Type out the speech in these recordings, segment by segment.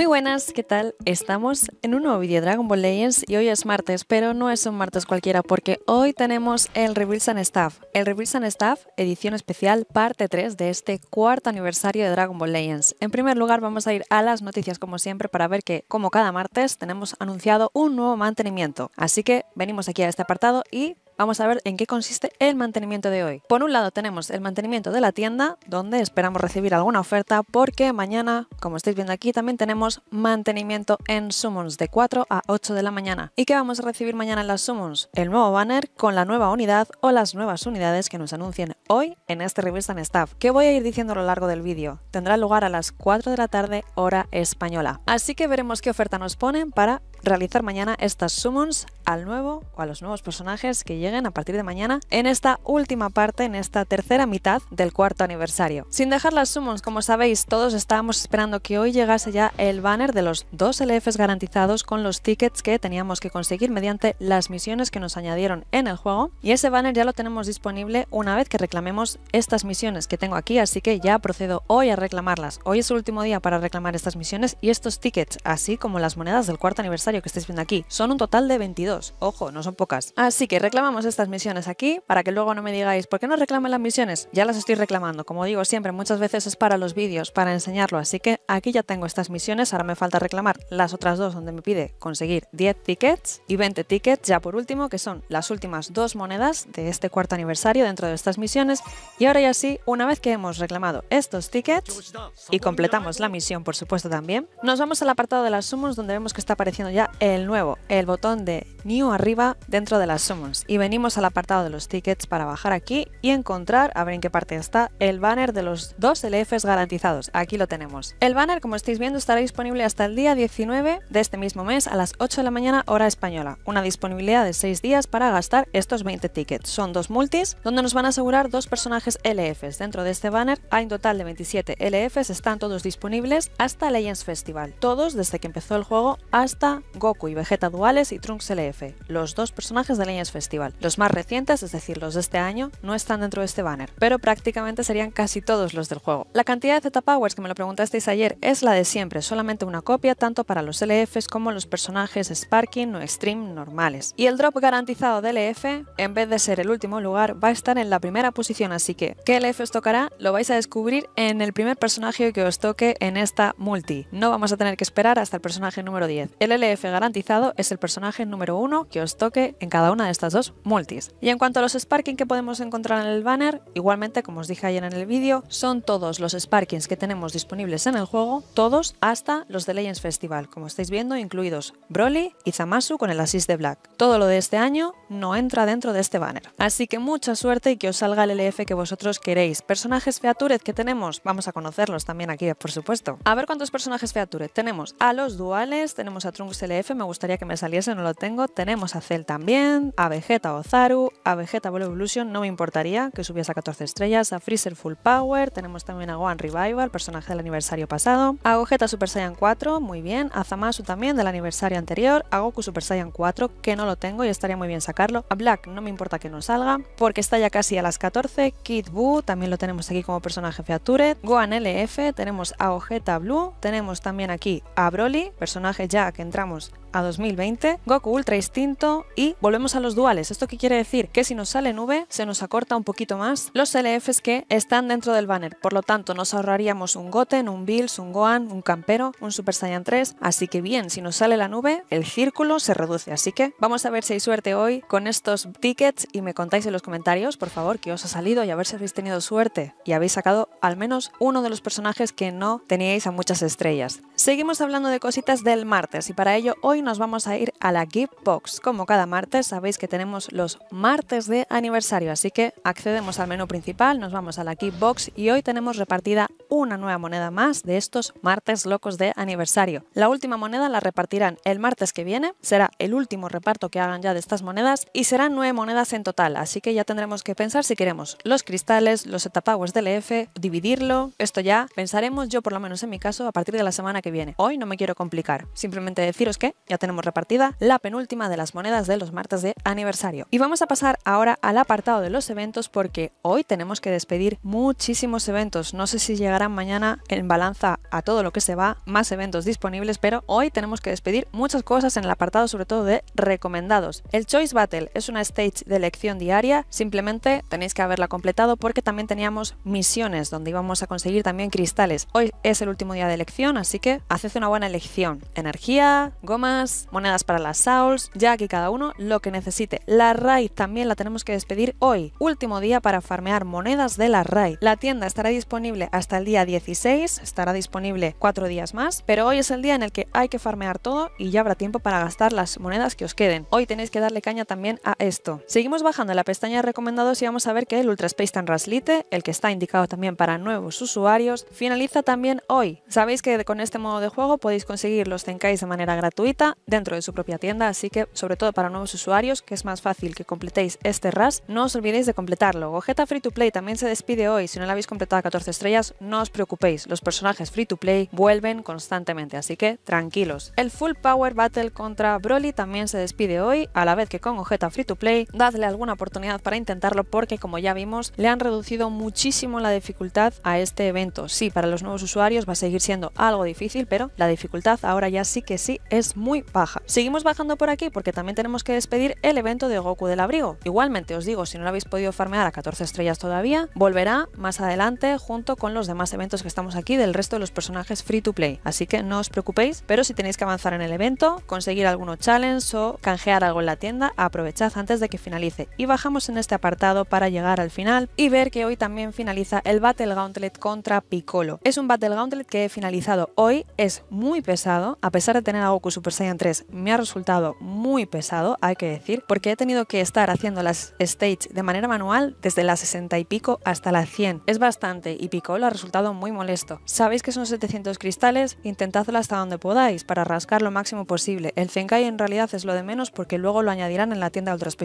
Muy buenas, ¿qué tal? Estamos en un nuevo vídeo de Dragon Ball Legends y hoy es martes, pero no es un martes cualquiera porque hoy tenemos el Reveals and Staff, el Reveals and Staff edición especial parte 3 de este cuarto aniversario de Dragon Ball Legends. En primer lugar vamos a ir a las noticias como siempre para ver que como cada martes tenemos anunciado un nuevo mantenimiento, así que venimos aquí a este apartado y vamos a ver en qué consiste el mantenimiento de hoy. Por un lado tenemos el mantenimiento de la tienda, donde esperamos recibir alguna oferta, porque mañana, como estáis viendo aquí, también tenemos mantenimiento en Summons de 4 a 8 de la mañana. ¿Y qué vamos a recibir mañana en las Summons? El nuevo banner con la nueva unidad o las nuevas unidades que nos anuncien hoy en este Revista en Staff, que voy a ir diciendo a lo largo del vídeo. Tendrá lugar a las 4 de la tarde, hora española. Así que veremos qué oferta nos ponen para realizar mañana estas summons al nuevo o a los nuevos personajes que lleguen a partir de mañana en esta última parte, en esta tercera mitad del cuarto aniversario. Sin dejar las summons, como sabéis, todos estábamos esperando que hoy llegase ya el banner de los dos LFs garantizados con los tickets que teníamos que conseguir mediante las misiones que nos añadieron en el juego y ese banner ya lo tenemos disponible una vez que reclamemos estas misiones que tengo aquí, así que ya procedo hoy a reclamarlas. Hoy es el último día para reclamar estas misiones y estos tickets, así como las monedas del cuarto aniversario que estáis viendo aquí. Son un total de 22. Ojo, no son pocas. Así que reclamamos estas misiones aquí para que luego no me digáis, ¿por qué no reclamen las misiones? Ya las estoy reclamando. Como digo siempre, muchas veces es para los vídeos, para enseñarlo. Así que aquí ya tengo estas misiones. Ahora me falta reclamar las otras dos donde me pide conseguir 10 tickets y 20 tickets ya por último, que son las últimas dos monedas de este cuarto aniversario dentro de estas misiones. Y ahora ya sí, una vez que hemos reclamado estos tickets y completamos la misión, por supuesto también, nos vamos al apartado de las sumos donde vemos que está apareciendo ya el nuevo, el botón de New arriba dentro de las Summons y venimos al apartado de los tickets para bajar aquí y encontrar, a ver en qué parte está, el banner de los dos LFs garantizados. Aquí lo tenemos. El banner, como estáis viendo, estará disponible hasta el día 19 de este mismo mes a las 8 de la mañana hora española. Una disponibilidad de 6 días para gastar estos 20 tickets. Son dos multis donde nos van a asegurar dos personajes LFs. Dentro de este banner hay un total de 27 LFs, están todos disponibles hasta Legends Festival. Todos desde que empezó el juego hasta Goku y Vegeta duales y Trunks LF, los dos personajes de Legends Festival. Los más recientes, es decir, los de este año, no están dentro de este banner, pero prácticamente serían casi todos los del juego. La cantidad de Z-Powers que me lo preguntasteis ayer es la de siempre, solamente una copia tanto para los LFs como los personajes Sparking o Stream normales. Y el drop garantizado de LF, en vez de ser el último lugar, va a estar en la primera posición, así que qué LF os tocará lo vais a descubrir en el primer personaje que os toque en esta multi. No vamos a tener que esperar hasta el personaje número 10. El garantizado es el personaje número uno que os toque en cada una de estas dos multis. Y en cuanto a los Sparking que podemos encontrar en el banner, igualmente, como os dije ayer en el vídeo, son todos los Sparkings que tenemos disponibles en el juego, todos hasta los de Legends Festival, como estáis viendo, incluidos Broly y Zamasu con el assist de Black. Todo lo de este año no entra dentro de este banner. Así que mucha suerte y que os salga el LF que vosotros queréis. Personajes Featured que tenemos, vamos a conocerlos también aquí, por supuesto. A ver cuántos personajes Featured tenemos. A los duales, tenemos a Trunks me gustaría que me saliese, no lo tengo. Tenemos a Cell también, a Vegeta Ozaru, a Vegeta Ball Evolution, no me importaría que subiese a 14 estrellas, a Freezer Full Power, tenemos también a Gohan Revival, personaje del aniversario pasado, a Gogeta Super Saiyan 4, muy bien, a Zamasu también del aniversario anterior, a Goku Super Saiyan 4, que no lo tengo y estaría muy bien sacarlo, a Black no me importa que no salga, porque está ya casi a las 14, Kid Buu también lo tenemos aquí como personaje Feature, Gohan LF, tenemos a Ojeta Blue, tenemos también aquí a Broly, personaje ya que entramos Unidos a 2020, Goku Ultra Instinto y volvemos a los duales. ¿Esto qué quiere decir? Que si nos sale nube, se nos acorta un poquito más los LFs que están dentro del banner. Por lo tanto, nos ahorraríamos un Goten, un Bills, un Gohan, un Campero, un Super Saiyan 3. Así que bien, si nos sale la nube, el círculo se reduce. Así que vamos a ver si hay suerte hoy con estos tickets y me contáis en los comentarios, por favor, qué os ha salido y a ver si habéis tenido suerte y habéis sacado al menos uno de los personajes que no teníais a muchas estrellas. Seguimos hablando de cositas del martes y para ello hoy nos vamos a ir a la Gift Box. Como cada martes, sabéis que tenemos los martes de aniversario, así que accedemos al menú principal, nos vamos a la Gift Box y hoy tenemos repartida una nueva moneda más de estos martes locos de aniversario. La última moneda la repartirán el martes que viene, será el último reparto que hagan ya de estas monedas y serán nueve monedas en total, así que ya tendremos que pensar si queremos los cristales, los etapagos del EF, dividirlo, esto ya pensaremos yo por lo menos en mi caso a partir de la semana que viene. Hoy no me quiero complicar, simplemente deciros que ya tenemos repartida la penúltima de las monedas de los martes de aniversario. Y vamos a pasar ahora al apartado de los eventos porque hoy tenemos que despedir muchísimos eventos. No sé si llegarán mañana en balanza a todo lo que se va, más eventos disponibles, pero hoy tenemos que despedir muchas cosas en el apartado sobre todo de recomendados. El Choice Battle es una stage de elección diaria, simplemente tenéis que haberla completado porque también teníamos misiones donde íbamos a conseguir también cristales. Hoy es el último día de elección, así que haced una buena elección. Energía, goma, monedas para las souls. ya que cada uno lo que necesite. La raid también la tenemos que despedir hoy, último día para farmear monedas de la raid. La tienda estará disponible hasta el día 16, estará disponible cuatro días más, pero hoy es el día en el que hay que farmear todo y ya habrá tiempo para gastar las monedas que os queden. Hoy tenéis que darle caña también a esto. Seguimos bajando la pestaña de recomendados y vamos a ver que el Ultra Space Tan Raslite, el que está indicado también para nuevos usuarios, finaliza también hoy. Sabéis que con este modo de juego podéis conseguir los tencais de manera gratuita, dentro de su propia tienda, así que sobre todo para nuevos usuarios, que es más fácil que completéis este RAS, no os olvidéis de completarlo. Ojeta Free to Play también se despide hoy, si no la habéis completado a 14 estrellas, no os preocupéis, los personajes Free to Play vuelven constantemente, así que tranquilos. El Full Power Battle contra Broly también se despide hoy, a la vez que con Ojeta Free to Play, dadle alguna oportunidad para intentarlo porque como ya vimos, le han reducido muchísimo la dificultad a este evento. Sí, para los nuevos usuarios va a seguir siendo algo difícil, pero la dificultad ahora ya sí que sí es muy baja. Seguimos bajando por aquí porque también tenemos que despedir el evento de Goku del Abrigo. Igualmente os digo, si no lo habéis podido farmear a 14 estrellas todavía, volverá más adelante junto con los demás eventos que estamos aquí del resto de los personajes free to play. Así que no os preocupéis, pero si tenéis que avanzar en el evento, conseguir alguno challenge o canjear algo en la tienda, aprovechad antes de que finalice. Y bajamos en este apartado para llegar al final y ver que hoy también finaliza el Battle Gauntlet contra Piccolo. Es un Battle Gauntlet que he finalizado hoy, es muy pesado, a pesar de tener a Goku Super en 3 me ha resultado muy pesado, hay que decir, porque he tenido que estar haciendo las stage de manera manual desde la 60 y pico hasta la 100. Es bastante y pico lo ha resultado muy molesto. Sabéis que son 700 cristales, intentadlo hasta donde podáis para rascar lo máximo posible. El Zenkai en realidad es lo de menos porque luego lo añadirán en la tienda de otros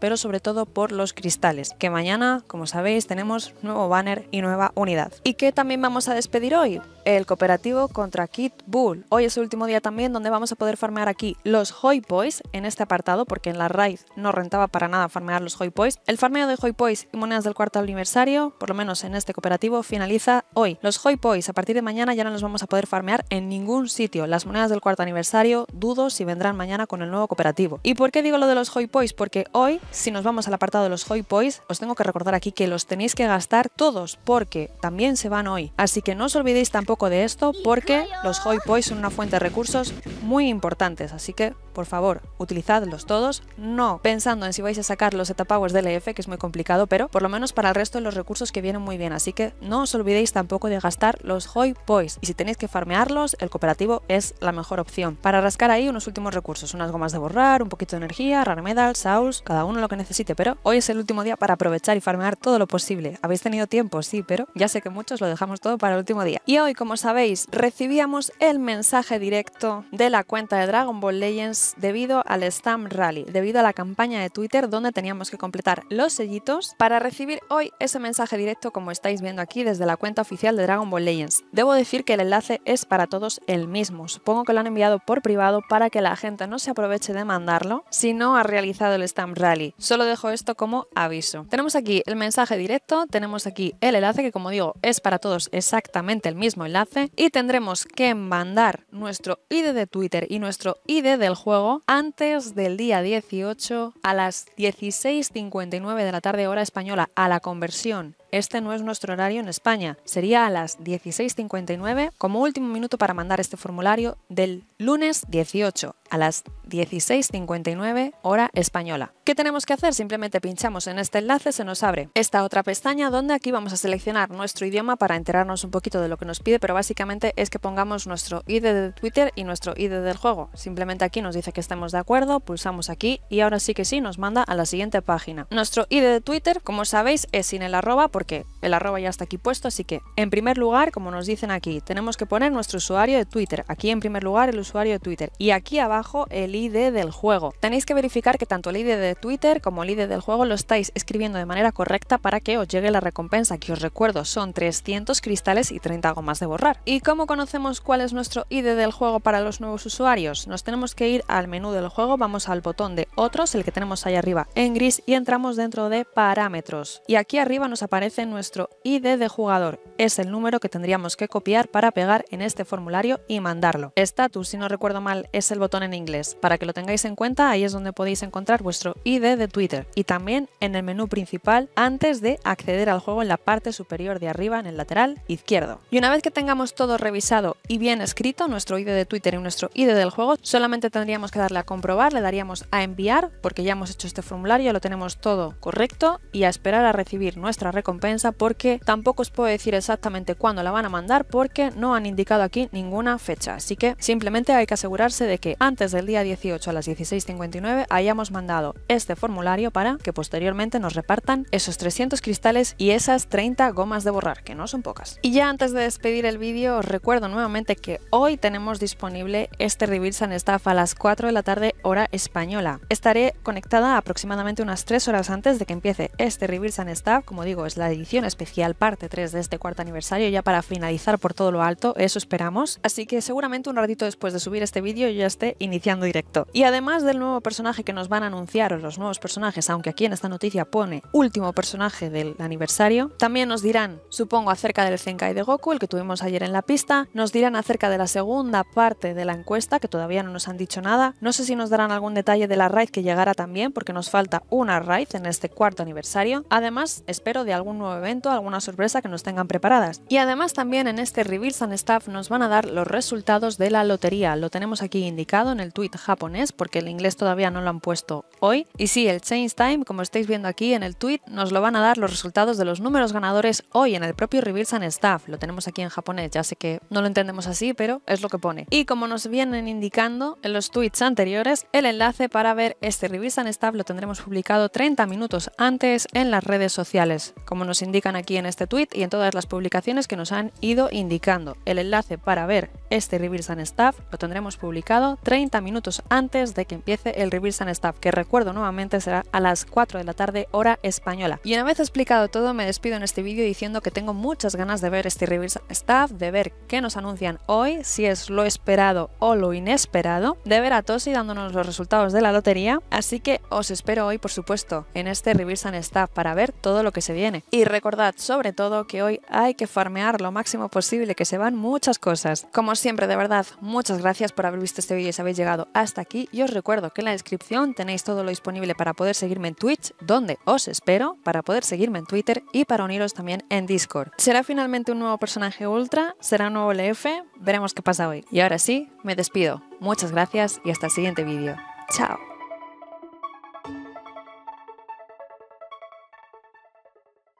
pero sobre todo por los cristales, que mañana, como sabéis, tenemos nuevo banner y nueva unidad. ¿Y que también vamos a despedir hoy? El cooperativo contra kit Bull. Hoy es el último día también donde vamos a poder farmear aquí los Hoi Pois en este apartado, porque en la raid no rentaba para nada farmear los Hoi Pois. El farmeo de Hoi Pois y monedas del cuarto aniversario, por lo menos en este cooperativo, finaliza hoy. Los Hoi Pois a partir de mañana ya no los vamos a poder farmear en ningún sitio. Las monedas del cuarto aniversario, dudo si vendrán mañana con el nuevo cooperativo. ¿Y por qué digo lo de los Hoi Pois? Porque hoy, si nos vamos al apartado de los Hoi Pois, os tengo que recordar aquí que los tenéis que gastar todos, porque también se van hoy. Así que no os olvidéis tampoco de esto, porque los Hoi son una fuente de recursos muy importante así que por favor, utilizadlos todos, no pensando en si vais a sacar los etapas del EF, que es muy complicado, pero por lo menos para el resto de los recursos que vienen muy bien, así que no os olvidéis tampoco de gastar los Hoy boys y si tenéis que farmearlos, el cooperativo es la mejor opción. Para rascar ahí unos últimos recursos, unas gomas de borrar, un poquito de energía, rare medal, souls, cada uno lo que necesite, pero hoy es el último día para aprovechar y farmear todo lo posible. Habéis tenido tiempo, sí, pero ya sé que muchos lo dejamos todo para el último día. Y hoy, como sabéis, recibíamos el mensaje directo de la cuenta de Dragon Ball Legends debido al Stamp Rally, debido a la campaña de Twitter donde teníamos que completar los sellitos para recibir hoy ese mensaje directo como estáis viendo aquí desde la cuenta oficial de Dragon Ball Legends. Debo decir que el enlace es para todos el mismo, supongo que lo han enviado por privado para que la gente no se aproveche de mandarlo si no ha realizado el Stamp Rally. Solo dejo esto como aviso. Tenemos aquí el mensaje directo, tenemos aquí el enlace que como digo es para todos exactamente el mismo enlace y tendremos que mandar nuestro ID de Twitter y nuestro nuestro ID del juego antes del día 18 a las 16.59 de la tarde hora española a la conversión. Este no es nuestro horario en España, sería a las 16.59 como último minuto para mandar este formulario del lunes 18 a las 16.59 hora española. ¿Qué tenemos que hacer? Simplemente pinchamos en este enlace, se nos abre esta otra pestaña donde aquí vamos a seleccionar nuestro idioma para enterarnos un poquito de lo que nos pide, pero básicamente es que pongamos nuestro ID de Twitter y nuestro ID del juego. Simplemente aquí nos dice que estemos de acuerdo, pulsamos aquí y ahora sí que sí nos manda a la siguiente página. Nuestro ID de Twitter, como sabéis, es sin el arroba porque el arroba ya está aquí puesto, así que en primer lugar, como nos dicen aquí, tenemos que poner nuestro usuario de Twitter. Aquí en primer lugar el usuario de Twitter y aquí abajo el ID del juego. Tenéis que verificar que tanto el ID de Twitter como el ID del juego lo estáis escribiendo de manera correcta para que os llegue la recompensa, que os recuerdo son 300 cristales y 30 gomas de borrar. ¿Y cómo conocemos cuál es nuestro ID del juego para los nuevos usuarios? Nos tenemos que ir al menú del juego, vamos al botón de otros, el que tenemos ahí arriba en gris, y entramos dentro de parámetros. Y aquí arriba nos aparece nuestro ID de jugador. Es el número que tendríamos que copiar para pegar en este formulario y mandarlo. Status, si no recuerdo mal, es el botón en inglés. Para que lo tengáis en cuenta, ahí es donde podéis encontrar vuestro ID de Twitter y también en el menú principal antes de acceder al juego en la parte superior de arriba en el lateral izquierdo. Y una vez que tengamos todo revisado y bien escrito, nuestro ID de Twitter y nuestro ID del juego, solamente tendríamos que darle a comprobar, le daríamos a enviar porque ya hemos hecho este formulario, lo tenemos todo correcto y a esperar a recibir nuestra recompensa porque tampoco os puedo decir exactamente cuándo la van a mandar porque no han indicado aquí ninguna fecha. Así que simplemente hay que asegurarse de que han del día 18 a las 16.59 hayamos mandado este formulario para que posteriormente nos repartan esos 300 cristales y esas 30 gomas de borrar, que no son pocas. Y ya antes de despedir el vídeo, os recuerdo nuevamente que hoy tenemos disponible este Reveal San Staff a las 4 de la tarde hora española. Estaré conectada aproximadamente unas 3 horas antes de que empiece este Reveal San Staff, como digo, es la edición especial parte 3 de este cuarto aniversario, ya para finalizar por todo lo alto, eso esperamos. Así que seguramente un ratito después de subir este vídeo ya esté iniciando directo. Y además del nuevo personaje que nos van a anunciar, o los nuevos personajes, aunque aquí en esta noticia pone último personaje del aniversario, también nos dirán, supongo, acerca del Zenkai de Goku, el que tuvimos ayer en la pista, nos dirán acerca de la segunda parte de la encuesta, que todavía no nos han dicho nada, no sé si nos darán algún detalle de la raid que llegará también, porque nos falta una raid en este cuarto aniversario, además espero de algún nuevo evento, alguna sorpresa que nos tengan preparadas. Y además también en este Reveals and Staff nos van a dar los resultados de la lotería, lo tenemos aquí indicado en el tweet japonés, porque el inglés todavía no lo han puesto hoy. Y sí, el Change Time, como estáis viendo aquí en el tweet, nos lo van a dar los resultados de los números ganadores hoy en el propio Reveals and Staff. Lo tenemos aquí en japonés, ya sé que no lo entendemos así, pero es lo que pone. Y como nos vienen indicando en los tweets anteriores, el enlace para ver este Reveals and Staff lo tendremos publicado 30 minutos antes en las redes sociales, como nos indican aquí en este tweet y en todas las publicaciones que nos han ido indicando. El enlace para ver este Reveals and Staff lo tendremos publicado 30 30 minutos antes de que empiece el Reveal Staff, que recuerdo nuevamente será a las 4 de la tarde hora española. Y una vez explicado todo, me despido en este vídeo diciendo que tengo muchas ganas de ver este Reveal and de ver qué nos anuncian hoy, si es lo esperado o lo inesperado, de ver a Tosi dándonos los resultados de la lotería, así que os espero hoy, por supuesto, en este Reveal and Staff para ver todo lo que se viene. Y recordad, sobre todo, que hoy hay que farmear lo máximo posible, que se van muchas cosas. Como siempre, de verdad, muchas gracias por haber visto este vídeo y sabéis llegado hasta aquí y os recuerdo que en la descripción tenéis todo lo disponible para poder seguirme en Twitch, donde os espero, para poder seguirme en Twitter y para uniros también en Discord. ¿Será finalmente un nuevo personaje Ultra? ¿Será un nuevo LF? Veremos qué pasa hoy. Y ahora sí, me despido. Muchas gracias y hasta el siguiente vídeo. ¡Chao!